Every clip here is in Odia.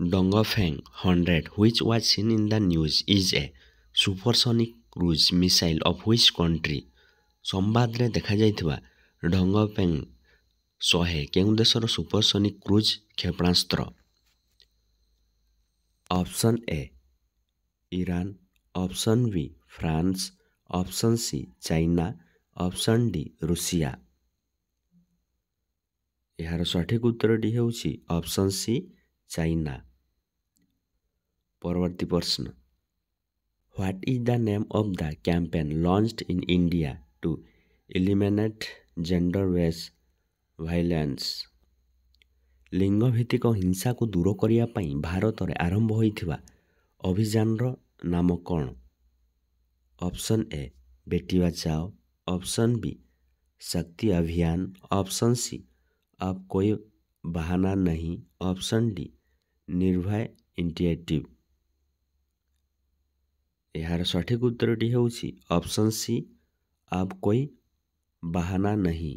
ଡଙ୍ଗଫେଙ୍ଗ hundred which was seen in the news is a supersonic cruise missile of which country ସମ୍ବାଦରେ ଦେଖାଯାଇଥିବା ଡଙ୍ଗଫେଙ୍ଗ ଶହେ କେଉଁ ଦେଶର ସୁପରସୋନିକ୍ କ୍ରୁଜ୍ କ୍ଷେପଣାସ୍ତ୍ର option A Iran option B France option C China option D ରୁଷିଆ ଏହାର ସଠିକ୍ ଉତ୍ତରଟି ହେଉଛି ଅପସନ୍ ସି ଚାଇନା परवर्ती प्रश्न What is the name of the campaign launched in India to eliminate gender-based violence? ଲିଙ୍ଗଭିତ୍ତିକ ହିଂସାକୁ ଦୂର କରିବା ପାଇଁ ଭାରତରେ ଆରମ୍ଭ ହୋଇଥିବା ଅଭିଯାନର ନାମ କ'ଣ option A Beti Bachao option B Shakti Abhiyan option C up କୋଇ ବାହାନା ନାହିଁ ଅପସନ୍ ଡି ନିର୍ଭୟ ଇଣ୍ଟିଏଟିଭ୍ ଏହାର ସଠିକ ଉତ୍ତରଟି ହେଉଛି ଅପସନ୍ ସି ଆପ୍ କୋଇ ବାହାନା ନାହିଁ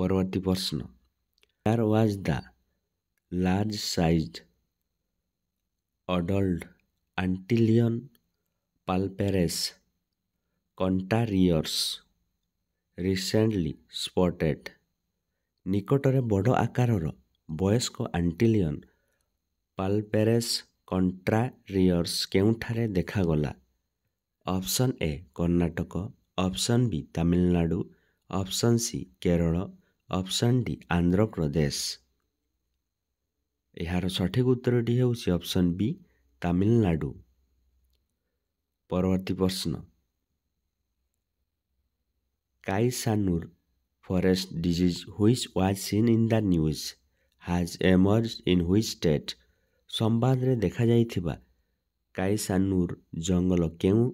ପରବର୍ତ୍ତୀ ପ୍ରଶ୍ନ where was the large size adult antlion Palpares contrarius recently spotted ନିକଟରେ ବଡ଼ ଆକାରର ବୟସ୍କ ଆଣ୍ଟିଲିଅନ୍ ପାଲପେରେସ୍ କଣ୍ଟ୍ରାରିୟର୍ସ କେଉଁଠାରେ ଦେଖାଗଲା option A Karnataka option B Tamil Nadu option C Kerala option D Andhra Pradesh ଏହାର ସଠିକ୍ ଉତ୍ତରଟି ହେଉଛି ଅପ୍ସନ୍ ବି ତାମିଲନାଡ଼ୁ ପରବର୍ତ୍ତୀ ପ୍ରଶ୍ନ Kyasanur forest disease which was seen in the news has emerge in which state ସମ୍ବାଦରେ ଦେଖାଯାଇଥିବା କାଇସାନୁର ଜଙ୍ଗଲ କେଉଁ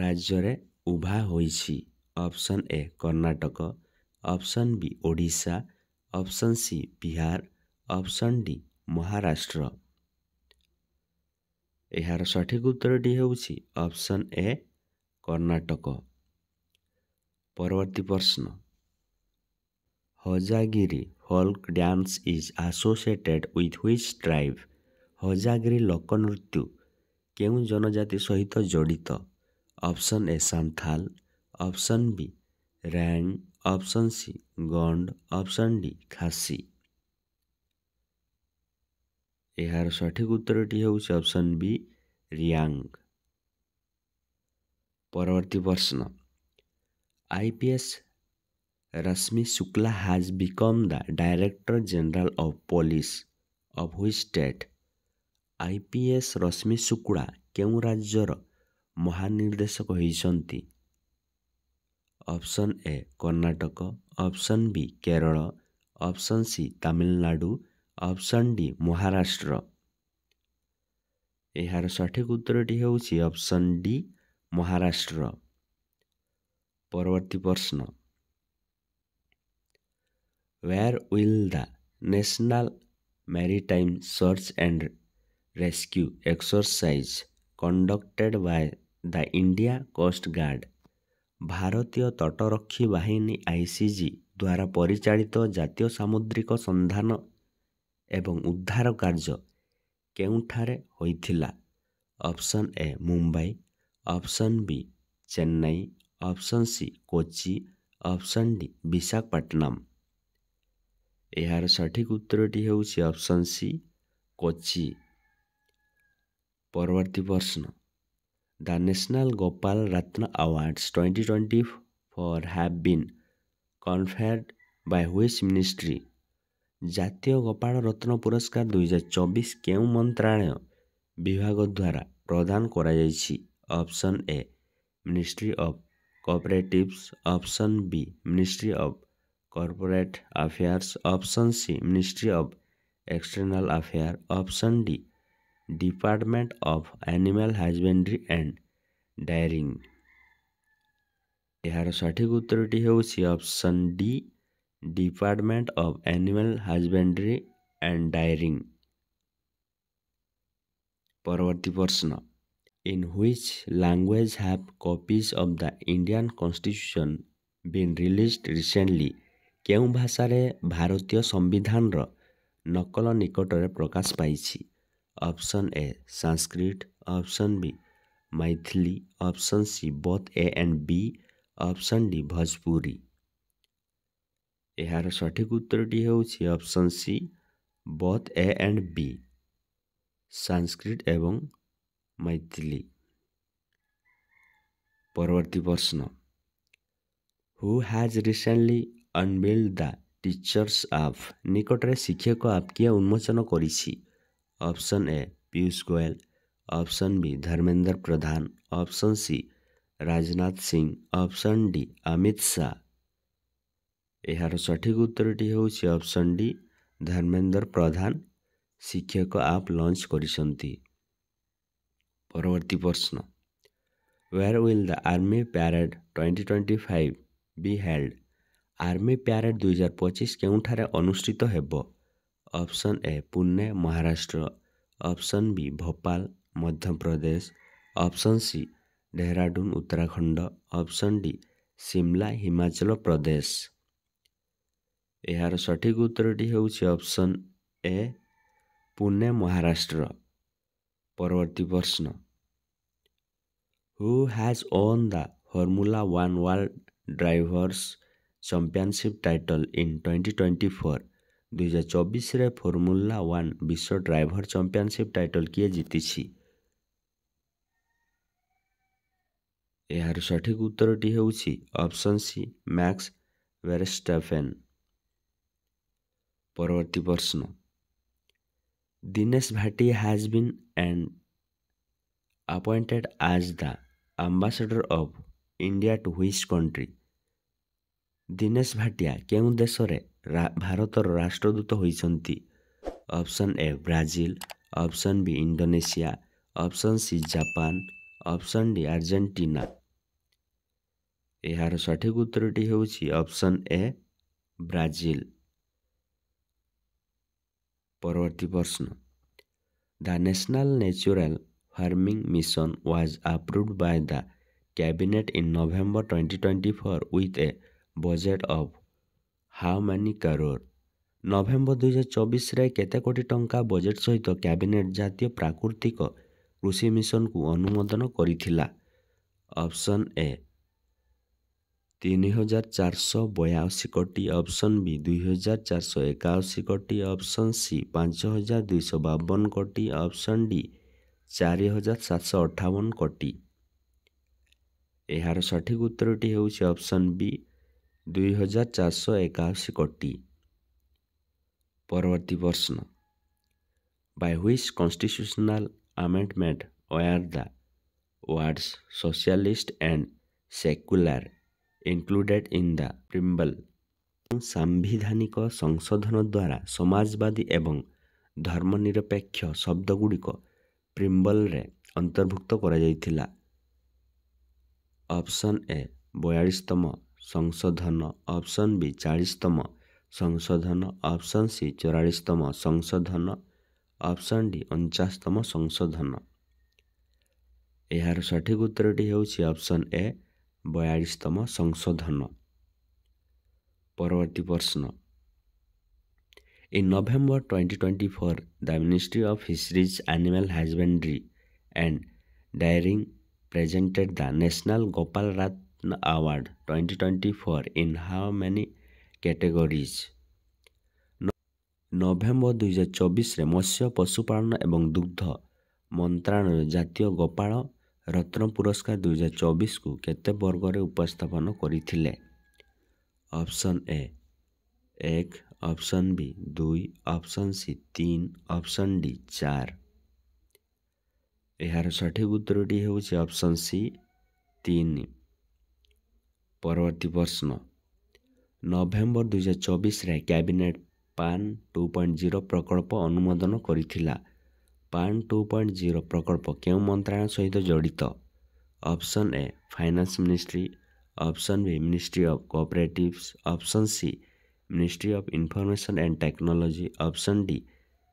ରାଜ୍ୟରେ ଉଭା ହୋଇଛି option A Karnataka option B Odisha option C Bihar option D Maharashtra ଏହାର ସଠିକ ଉତ୍ତରଟି ହେଉଛି ଅପସନ୍ ଏ କର୍ଣ୍ଣାଟକ ପରବର୍ତ୍ତୀ ପ୍ରଶ୍ନ Hojagiri folk dance is associated with which tribe Hojagiri ଲୋକନୃତ୍ୟୁ କେଉଁ ଜନଜାତି ସହିତ ଜଡ଼ିତ option A Santhal option B Reang option C Gond option D Khasi ଏହାର ସଠିକ ଉତ୍ତରଟି ହେଉଛି ଅପସନ୍ ବି ରିଆଙ୍ଗ ପରବର୍ତ୍ତୀ ପ୍ରଶ୍ନ I P S Rashmi Shukla has become the director general of police of which state I P S Rashmi Shukla କେଉଁ ରାଜ୍ୟର ମହାନିର୍ଦ୍ଦେଶକ ହୋଇଛନ୍ତି option A Karnataka option B Kerala option C Tamil Nadu option D Maharashtra ଏହାର ସଠିକ ଉତ୍ତରଟି ହେଉଛି ଅପସନ୍ ଡି ମହାରାଷ୍ଟ୍ର ପରବର୍ତ୍ତୀ ପ୍ରଶ୍ନ where will the national maritime search and rescue exercise conducted by the India coast guard ଭାରତୀୟ ତଟରକ୍ଷୀ ବାହିନୀ ଆଇସିଜି ଦ୍ୱାରା ପରିଚାଳିତ ଜାତୀୟ ସାମୁଦ୍ରିକ ସନ୍ଧାନ ଏବଂ ଉଦ୍ଧାର କାର୍ଯ୍ୟ କେଉଁଠାରେ ହୋଇଥିଲା option A Mumbai option B Chennai option C Kochi option D Visakhapatnam ଏହାର ସଠିକ୍ ଉତ୍ତରଟି ହେଉଛି ଅପସନ୍ ସି କୋଚି पर्वती प्रश्न the national Gopal Ratna awards twenty twenty four have been conferred by ministry जातीय गोपाल रत्न पुरस्कार दुई हजार चबिस केही मन्त्रालय विभागद्वारा प्रदान गरिपसन A ministry of cooperatives option B ministry of corporate affairs option C ministry of external affair option D department of animal husbandry and dairying ଏହାର ସଠିକ ଉତ୍ତରଟି ହେଉଛି option D department of animal husbandry and dairying ପରବର୍ତ୍ତୀ ପ୍ରଶ୍ନ in which language have copies of the Indian constitution been released recently କେଉଁ ଭାଷାରେ ଭାରତୀୟ ସମ୍ବିଧାନର ନକଲ ନିକଟରେ ପ୍ରକାଶ ପାଇଛି option A Sanskrit option B Maithili option C both A and B option D Bhojpuri এহার সঠিক উত্তর ডি হউসি option C both A and B Sanskrit এবং মৈথিলী পরবর্তী প্রশ্ন who has recently unveiled the teachers app নিকটরে শিক্ষকক আপকিয়া উন্মোচন করিছি option A Piyush Goyal option B Dharmendra Pradhan option C Rajnath Singh option D Amit Shah यार सठिक उत्तर टी ऑप्शन डी धर्मेंद्र प्रधान शिक्षक आप लॉन्च करवर्ती प्रश्न where will the army प्यारेड twenty twenty five be held army parade दुई हजार पचिश के अनुषित हो option A Pune Maharashtra option B Bhopal Madhya Pradesh option C Dehradun Uttarakhand option D Shimla Himachal Pradesh ইহার সঠিক উত্তর डी होछि ऑप्शन ए पुणे महाराष्ट्र परवर्ती प्रश्न who has won the formula 1 world drivers championship title in 2024 ଦୁଇହଜାର ଚବିଶରେ ଫର୍ମୁଲା ୱାନ୍ ବିଶ୍ୱ ଡ୍ରାଇଭର ଚମ୍ପିଅନସିପ୍ ଟାଇଟଲ କିଏ ଜିତିଛି ଏହାର ସଠିକ୍ ଉତ୍ତରଟି ହେଉଛି ଅପସନ୍ ସି ମ୍ୟାକ୍ସ ୱେରେଷ୍ଟଫେନ୍ ପରବର୍ତ୍ତୀ ପ୍ରଶ୍ନ Dinesh Bhatia has been and appointed as the ambassador of India to which country Dinesh Bhatia କେଉଁ ଦେଶରେ ଭାରତର ରାଷ୍ଟ୍ରଦୂତ ହୋଇଛନ୍ତି option A Brazil option B Indonesia option C Japan option D Argentina ଏହାର ସଠିକ ଉତ୍ତରଟି ହେଉଛି ଅପସନ୍ ଏ ବ୍ରାଜିଲ ପରବର୍ତ୍ତୀ ପ୍ରଶ୍ନ the national natural farming mission was approved by the cabinet in November twenty twenty four with a budget of how many crore ନଭେମ୍ବର ଦୁଇହଜାର ଚବିଶରେ କେତେ କୋଟି ଟଙ୍କା ବଜେଟ୍ ସହିତ କ୍ୟାବିନେଟ୍ ଜାତୀୟ ପ୍ରାକୃତିକ କୃଷି ମିଶନକୁ ଅନୁମୋଦନ କରିଥିଲା ଅପସନ୍ ଏ ତିନି ହଜାର ଚାରିଶହ ବୟାଅଶୀ କୋଟି ଅପସନ୍ ବି ଦୁଇହଜାର ଚାରିଶହ ଏକାଅଶୀ କୋଟି ଅପସନ୍ ସି ପାଞ୍ଚ ହଜାର ଦୁଇଶହ ବାବନ କୋଟି ଅପସନ୍ ଡି ଚାରି ହଜାର ସାତଶହ ଅଠାବନ କୋଟି ଏହାର ସଠିକ୍ ଉତ୍ତରଟି ହେଉଛି ଅପସନ୍ ବି ଦୁଇ ହଜାର ଚାରିଶହ ଏକାଅଶୀ କୋଟି ପରବର୍ତ୍ତୀ ପ୍ରଶ୍ନ by which constitutional amendment were the words socialist and secular included in the preamble ସାମ୍ବିଧାନିକ ସଂଶୋଧନ ଦ୍ୱାରା ସମାଜବାଦୀ ଏବଂ ଧର୍ମନିରପେକ୍ଷ ଶବ୍ଦଗୁଡ଼ିକ ପ୍ରିମ୍ବଲରେ ଅନ୍ତର୍ଭୁକ୍ତ କରାଯାଇଥିଲା ଅପସନ୍ ଏ ବୟାଳିଶତମ ସଂଶୋଧନ ଅପସନ୍ ବି ଚାଳିଶତମ ସଂଶୋଧନ ଅପସନ୍ ସି ଚଉରାଳିଶତମ ସଂଶୋଧନ ଅପସନ୍ ଡି ଅଣଚାଶତମ ସଂଶୋଧନ ଏହାର ସଠିକ୍ ଉତ୍ତରଟି ହେଉଛି ଅପସନ୍ ଏ ବୟାଳିଶତମ ସଂଶୋଧନ ପରବର୍ତ୍ତୀ ପ୍ରଶ୍ନ in November twenty twenty four the ministry of fisheries animal husbandry and dairying presented the national Gopal Ratna award twenty twenty four in how many categories ନଭେମ୍ବର ଦୁଇହଜାର ଚବିଶରେ ମତ୍ସ୍ୟ ପଶୁପାଳନ ଏବଂ ଦୁଗ୍ଧ ମନ୍ତ୍ରଣାଳୟ ଜାତୀୟ ଗୋପାଳ ରତ୍ନ ପୁରସ୍କାର ଦୁଇହଜାର ଚବିଶକୁ କେତେ ବର୍ଗରେ ଉପସ୍ଥାପନ କରିଥିଲେ ଅପସନ୍ ଏ ଏକ ଅପସନ୍ ବି ଦୁଇ ଅପସନ୍ ସି ତିନି ଅପସନ୍ ଡି ଚାର ଏହାର ସଠିକ ଉତ୍ତରଟି ହେଉଛି ଅପସନ୍ ସି ତିନି ପରବର୍ତ୍ତୀ ପ୍ରଶ୍ନ ନଭେମ୍ବର ଦୁଇ ହଜାର ଚବିଶରେ cabinet PAN two point zero ପ୍ରକଳ୍ପ ଅନୁମୋଦନ କରିଥିଲା ପାନ୍ ଟୁ ପଏଣ୍ଟ ଜିରୋ ପ୍ରକଳ୍ପ କେଉଁ ମନ୍ତ୍ରଣାଳୟ ସହିତ ଜଡ଼ିତ option A finance ministry option B ministry of cooperatives option C ministry of information and technology option D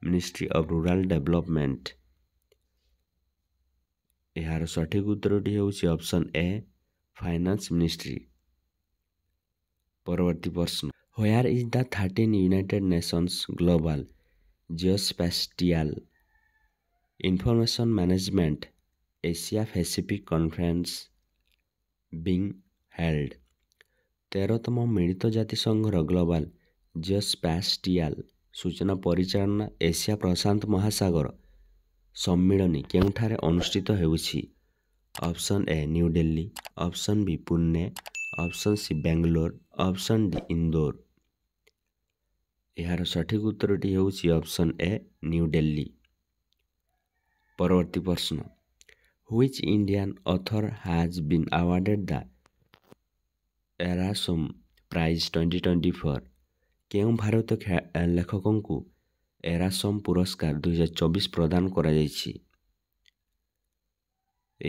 ministry of rural development ଏହାର ସଠିକ୍ ଉତ୍ତରଟି ହେଉଛି ଅପସନ୍ ଏ ଫାଇନାନ୍ସ ମିନିଷ୍ଟ୍ରି ପରବର୍ତ୍ତୀ ପ୍ରଶ୍ନ where is the thirteen United Nations global geospatial information management Asia Pacific conference being held ତେରତମ ମିଳିତ ଜାତିସଂଘର ଗ୍ଲୋବାଲ ଗ୍ଲୋବାଲ୍ ଜିଓସ୍ପାଷ୍ଟିଆଲ୍ ସୂଚନା ପରିଚାଳନା ଏସିଆ ପ୍ରଶାନ୍ତ ମହାସାଗର ସମ୍ମିଳନୀ କେଉଁଠାରେ ଅନୁଷ୍ଠିତ ହେଉଛି option A New Delhi option B Pune option C Bangalore option D Indore ଏହାର ସଠିକ୍ ଉତ୍ତରଟି ହେଉଛି ଅପସନ୍ ଏ ନ୍ୟୁ ଡେଲି ପରବର୍ତ୍ତୀ ପ୍ରଶ୍ନ which Indian author has been awarded the Erasmus prize twenty twenty four କେଉଁ ଭାରତୀୟ ଲେଖକଙ୍କୁ ଏରାସୋମ୍ ପୁରସ୍କାର ଦୁଇହଜାର ଚବିଶ ପ୍ରଦାନ କରାଯାଇଛି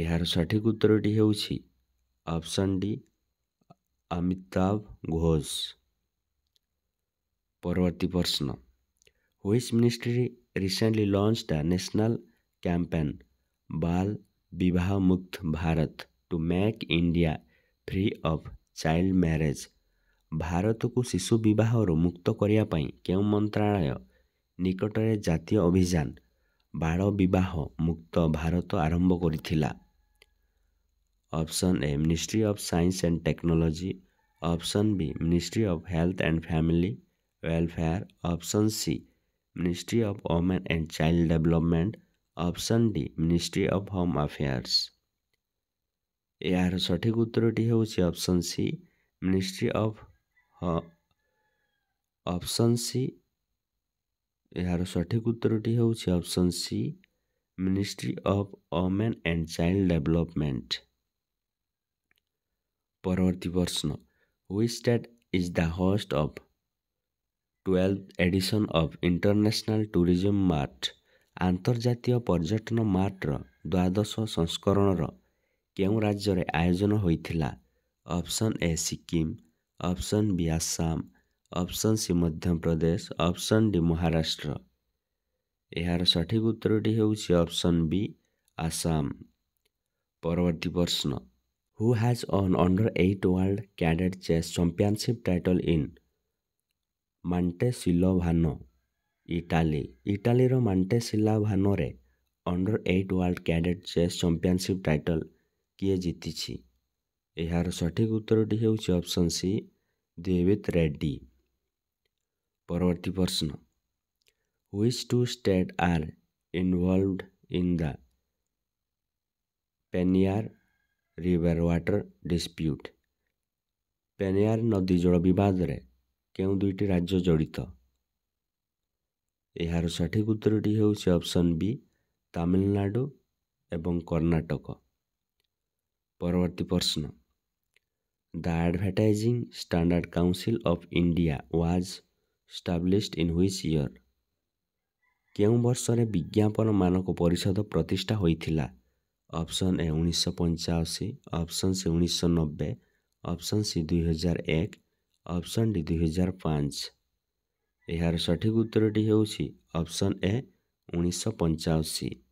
ଏହାର ସଠିକ୍ ଉତ୍ତରଟି ହେଉଛି ଅପସନ୍ ଡି অমিতাভ ঘোষ পরবর্তী প্রশ্ন which ministry recently launch the national campaign Bal Vivah Mukt Bharat to make India free of child marriage ଭାରତକୁ ଶିଶୁ ବିବାହରୁ ମୁକ୍ତ କରିବା ପାଇଁ କେଉଁ ମନ୍ତ୍ରଣାଳୟ ନିକଟରେ ଜାତୀୟ ଅଭିଯାନ ବାଳ ବିବାହ ମୁକ୍ତ ଭାରତ ଆରମ୍ଭ କରିଥିଲା option A ministry of science and technology option B ministry of health and family welfare option C ministry of women and child development option D ministry of home affairs यार सठिक उत्तर option C ministry of option C यार सठिक उत्तरटी option C ministry of women and child development ପରବର୍ତ୍ତୀ ପ୍ରଶ୍ନ which state is the host of twelve edition of international tourism mart ଆନ୍ତର୍ଜାତୀୟ ପର୍ଯ୍ୟଟନ ମାର୍ଟର ଦ୍ୱାଦଶ ସଂସ୍କରଣର କେଉଁ ରାଜ୍ୟରେ ଆୟୋଜନ ହୋଇଥିଲା option A Sikkim option B Assam option C Madhya Pradesh option D Maharashtra ଏହାର ସଠିକ୍ ଉତ୍ତରଟି ହେଉଛି ଅପସନ୍ ବି ଆସାମ ପରବର୍ତ୍ତୀ ପ୍ରଶ୍ନ who has won under 8 World Cadet Chess Championship title in Montesilvano, Italy. ଇଟାଲୀର ମାଣ୍ଟେସିଲାଭାନୋରେ under eight world cadet chess championship title କିଏ ଜିତିଛି ଏହାର ସଠିକ୍ ଉତ୍ତରଟି ହେଉଛି ଅପସନ୍ ସି ଦେବିତ୍ ରେଡ୍ଡି ପରବର୍ତ୍ତୀ ପ୍ରଶ୍ନ which two state are involved in the Penniar river water dispute Penniar ନଦୀ ଜଳ ବିବାଦରେ କେଉଁ ଦୁଇଟି ରାଜ୍ୟ ଜଡ଼ିତ ଏହାର ସଠିକ୍ ଉତ୍ତରଟି ହେଉଛି ଅପସନ୍ ବି ତାମିଲନାଡ଼ୁ ଏବଂ କର୍ଣ୍ଣାଟକ ପରବର୍ତ୍ତୀ ପ୍ରଶ୍ନ the advertising standard council of India was established in which year କେଉଁ ବର୍ଷରେ ବିଜ୍ଞାପନ ମାନକ ପରିଷଦ ପ୍ରତିଷ୍ଠା ହୋଇଥିଲା ऑप्शन ए उन्नीस पंचासी ऑप्शन सी उन्नीस नब्बे ऑप्शन सी दुई हजार एक ऑप्शन डी दुई हजार पाँच यार सठिक उत्तर टी ऑप्शन ए उन्नीस पंचाशी